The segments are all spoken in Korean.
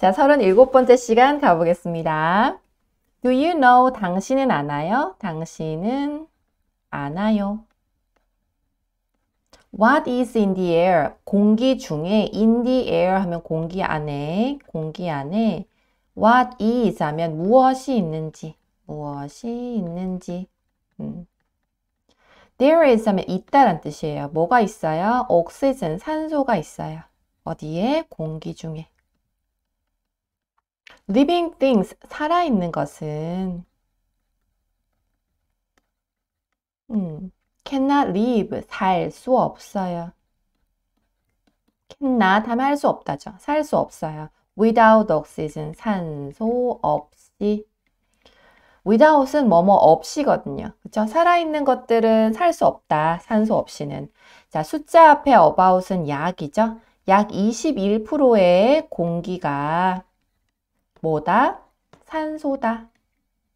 자, 37번째 시간 가보겠습니다. Do you know? 당신은 아나요? 당신은 아나요? What is in the air? 공기 중에 in the air 하면 공기 안에 공기 안에 What is 하면 무엇이 있는지 무엇이 있는지 음. There is 하면 있다란 뜻이에요. 뭐가 있어요? 옥시즌 산소가 있어요. 어디에? 공기 중에 living things, 살아있는 것은 음, cannot live, 살 수 없어요. cannot 하면 할 수 없다죠. 살 수 없어요. without oxygen, 산소 없이 without은 뭐뭐 없이거든요. 그렇죠 살아있는 것들은 살 수 없다. 산소 없이는. 자, 숫자 앞에 about은 약이죠. 약 21%의 공기가 뭐다? 산소다.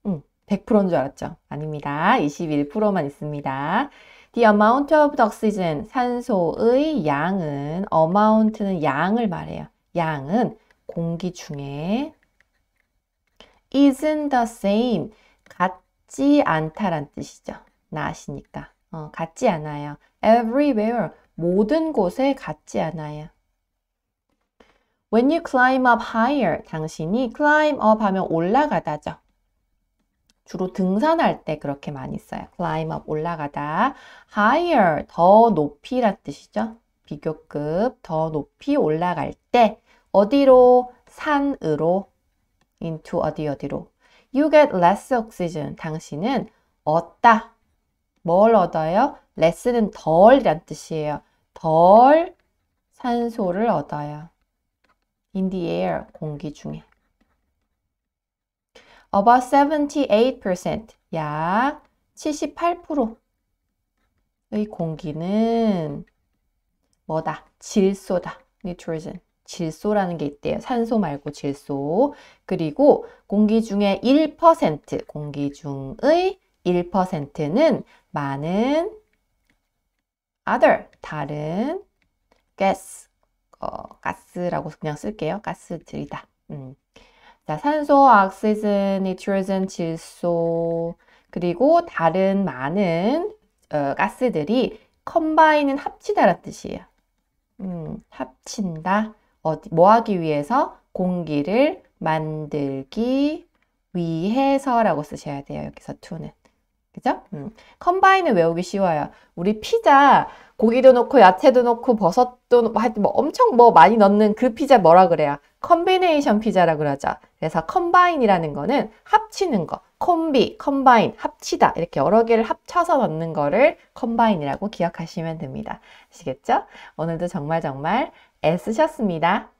음, 100%인 줄 알았죠? 아닙니다. 21%만 있습니다. The amount of oxygen, 산소의 양은, amount는 양을 말해요. 양은 공기 중에 isn't the same, 같지 않다란 뜻이죠. not이니까. 어, 같지 않아요. everywhere, 모든 곳에 같지 않아요. When you climb up higher, 당신이 climb up 하면 올라가다죠. 주로 등산할 때 그렇게 많이 써요. climb up, 올라가다. higher, 더 높이란 뜻이죠. 비교급, 더 높이 올라갈 때 어디로? 산으로 into 어디 어디로. You get less oxygen. 당신은 얻다. 뭘 얻어요? less는 덜이란 뜻이에요. 덜 산소를 얻어요. in the air 공기 중에 about 78%약 78%의 공기는 뭐다? 질소다. nitrogen. 질소라는 게 있대요. 산소 말고 질소. 그리고 공기 중에 1% 공기 중의 1%는 많은 other 다른 gas 어, 가스라고 그냥 쓸게요. 가스들이다. 음. 자, 산소, 옥시즌, 니트로젠, 질소 그리고 다른 많은 어, 가스들이 컴바인은 합치다란 뜻이에요. 음, 합친다. 어디, 뭐 하기 위해서? 공기를 만들기 위해서라고 쓰셔야 돼요. 여기서 to는. 그죠? 음. 컴바인은 외우기 쉬워요. 우리 피자 고기도 넣고 야채도 넣고 버섯도 하여튼 뭐 엄청 뭐 많이 넣는 그 피자 뭐라 그래요? 컴비네이션 피자라 그러죠. 그래서 컴바인이라는 거는 합치는 거, 콤비, 컴바인, 합치다 이렇게 여러 개를 합쳐서 넣는 거를 컴바인이라고 기억하시면 됩니다. 아시겠죠? 오늘도 정말 정말 애쓰셨습니다.